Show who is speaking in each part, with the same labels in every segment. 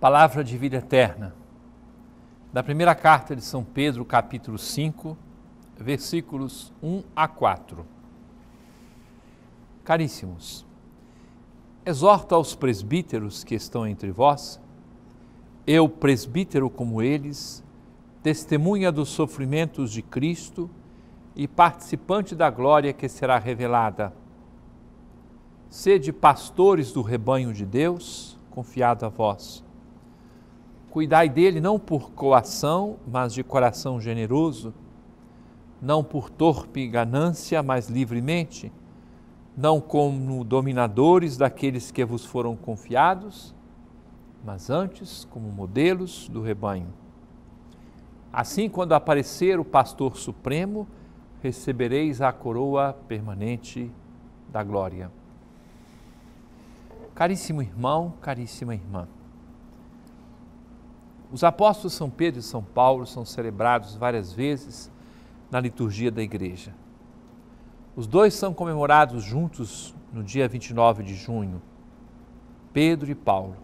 Speaker 1: palavra de vida eterna. Da primeira carta de São Pedro, capítulo 5, versículos 1 a 4. Caríssimos, exorto aos presbíteros que estão entre vós, eu, presbítero como eles, testemunha dos sofrimentos de Cristo e participante da glória que será revelada. Sede pastores do rebanho de Deus, confiado a vós Cuidai dele não por coação, mas de coração generoso, não por torpe ganância, mas livremente, não como dominadores daqueles que vos foram confiados, mas antes como modelos do rebanho. Assim, quando aparecer o pastor supremo, recebereis a coroa permanente da glória. Caríssimo irmão, caríssima irmã, os apóstolos São Pedro e São Paulo são celebrados várias vezes na liturgia da igreja. Os dois são comemorados juntos no dia 29 de junho, Pedro e Paulo.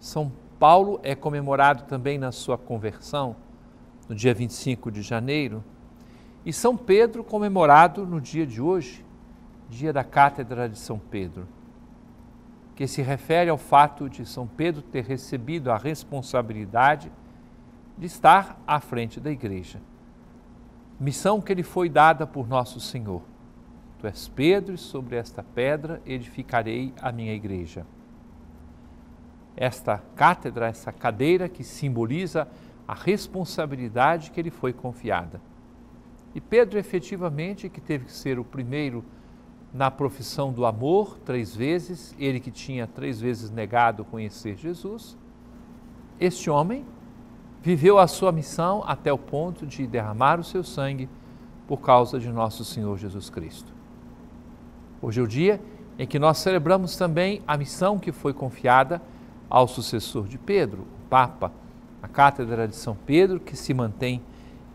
Speaker 1: São Paulo é comemorado também na sua conversão, no dia 25 de janeiro, e São Pedro comemorado no dia de hoje, dia da Cátedra de São Pedro que se refere ao fato de São Pedro ter recebido a responsabilidade de estar à frente da igreja. Missão que lhe foi dada por nosso Senhor. Tu és Pedro e sobre esta pedra edificarei a minha igreja. Esta cátedra, essa cadeira que simboliza a responsabilidade que lhe foi confiada. E Pedro efetivamente que teve que ser o primeiro a na profissão do amor três vezes, ele que tinha três vezes negado conhecer Jesus, este homem viveu a sua missão até o ponto de derramar o seu sangue por causa de nosso Senhor Jesus Cristo. Hoje é o dia em que nós celebramos também a missão que foi confiada ao sucessor de Pedro, o Papa, a Cátedra de São Pedro, que se mantém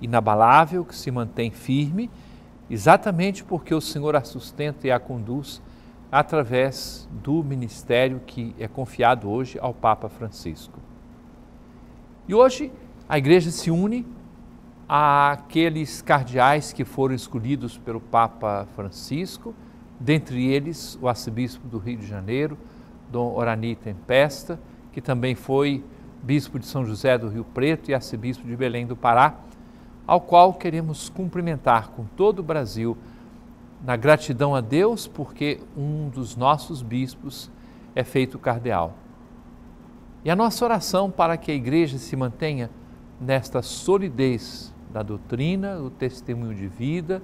Speaker 1: inabalável, que se mantém firme exatamente porque o Senhor a sustenta e a conduz através do ministério que é confiado hoje ao Papa Francisco. E hoje a igreja se une àqueles cardeais que foram escolhidos pelo Papa Francisco, dentre eles o arcebispo do Rio de Janeiro, Dom Orani Tempesta, que também foi bispo de São José do Rio Preto e arcebispo de Belém do Pará, ao qual queremos cumprimentar com todo o Brasil, na gratidão a Deus, porque um dos nossos bispos é feito cardeal. E a nossa oração para que a igreja se mantenha nesta solidez da doutrina, do testemunho de vida,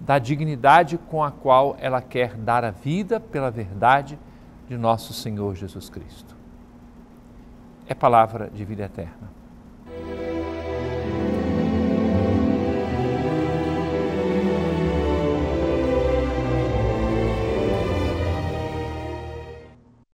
Speaker 1: da dignidade com a qual ela quer dar a vida pela verdade de nosso Senhor Jesus Cristo. É palavra de vida eterna.